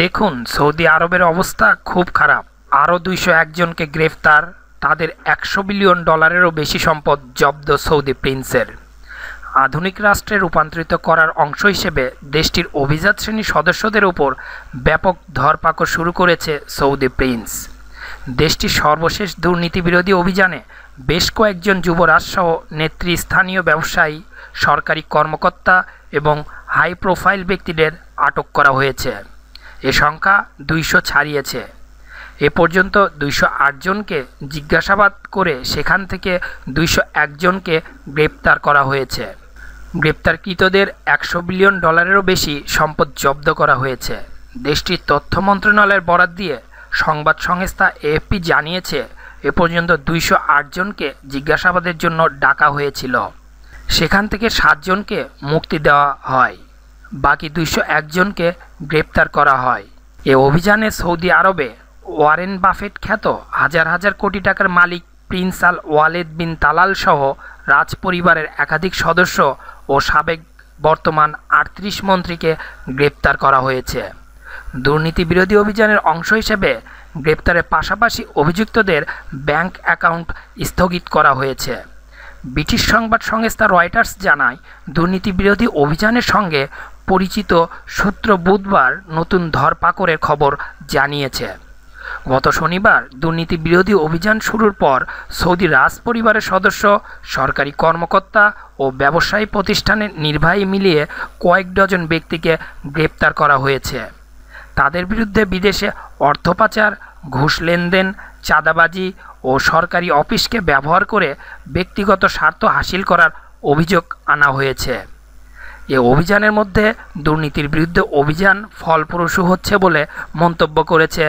দেখুন সৌদি আরবের অবস্থা খুব খারাপ আরও দুইশো একজনকে গ্রেফতার তাদের একশো বিলিয়ন ডলারেরও বেশি সম্পদ জব্দ সৌদি প্রিন্সের আধুনিক রাষ্ট্রে রূপান্তরিত করার অংশ হিসেবে দেশটির অভিজাত শ্রেণীর সদস্যদের উপর ব্যাপক ধরপাকড় শুরু করেছে সৌদি প্রিন্স দেশটির সর্বশেষ দুর্নীতিবিরোধী অভিযানে বেশ কয়েকজন যুবরাজসহ নেতৃস্থানীয় ব্যবসায়ী সরকারি কর্মকর্তা এবং হাই প্রোফাইল ব্যক্তিদের আটক করা হয়েছে এ সংখ্যা দুইশো ছাড়িয়েছে এ পর্যন্ত দুইশো জনকে জিজ্ঞাসাবাদ করে সেখান থেকে দুইশো একজনকে গ্রেপ্তার করা হয়েছে গ্রেপ্তারকৃতদের একশো বিলিয়ন ডলারেরও বেশি সম্পদ জব্দ করা হয়েছে দেশটির তথ্য মন্ত্রণালয়ের বরাত দিয়ে সংবাদ সংস্থা এএফপি জানিয়েছে এ পর্যন্ত দুইশো জনকে জিজ্ঞাসাবাদের জন্য ডাকা হয়েছিল সেখান থেকে সাতজনকে মুক্তি দেওয়া হয় বাকি দুইশো একজনকে গ্রেপ্তার করা হয় এ অভিযানে সৌদি আরবে ওয়ারেন বাফেট খ্যাত হাজার হাজার কোটি টাকার মালিক prince Al Waleed bin Talal সহ রাজ পরিবারের একাধিক সদস্য ও সাবেক বর্তমান আটত্রিশ মন্ত্রীকে গ্রেপ্তার করা হয়েছে দুর্নীতি বিরোধী অভিযানের অংশ হিসেবে গ্রেপ্তারের পাশাপাশি অভিযুক্তদের ব্যাংক অ্যাকাউন্ট স্থগিত করা হয়েছে ব্রিটিশ সংবাদ সংস্থা রয়টার্স জানায় দুর্নীতি বিরোধী অভিযানের সঙ্গে পরিচিত সূত্র বুধবার নতুন ধরপাকড়ের খবর জানিয়েছে গত শনিবার দুর্নীতি বিরোধী অভিযান শুরুর পর সৌদি রাজ পরিবারের সদস্য সরকারি কর্মকর্তা ও ব্যবসায়ী প্রতিষ্ঠানের নির্বাহী মিলিয়ে কয়েক ডজন ব্যক্তিকে গ্রেপ্তার করা হয়েছে তাদের বিরুদ্ধে বিদেশে অর্থ পাচার ঘুষ লেনদেন চাঁদাবাজি ও সরকারি অফিসকে ব্যবহার করে ব্যক্তিগত স্বার্থ হাসিল করার অভিযোগ আনা হয়েছে এ অভিযানের মধ্যে দুর্নীতির বিরুদ্ধে অভিযান ফলপ্রসূ হচ্ছে বলে মন্তব্য করেছে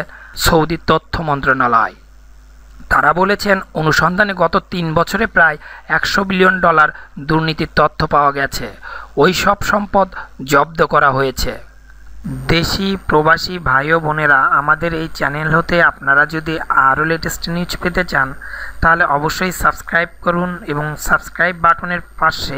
সৌদি তথ্য মন্ত্রণালয় তারা বলেছেন অনুসন্ধানে গত তিন বছরে প্রায় একশো বিলিয়ন ডলার দুর্নীতির তথ্য পাওয়া গেছে ওই সব সম্পদ জব্দ করা হয়েছে দেশি প্রবাসী ভাই বোনেরা আমাদের এই চ্যানেল হতে আপনারা যদি আরও লেটেস্ট নিউজ পেতে চান তাহলে অবশ্যই সাবস্ক্রাইব করুন এবং সাবস্ক্রাইব বাটনের পাশে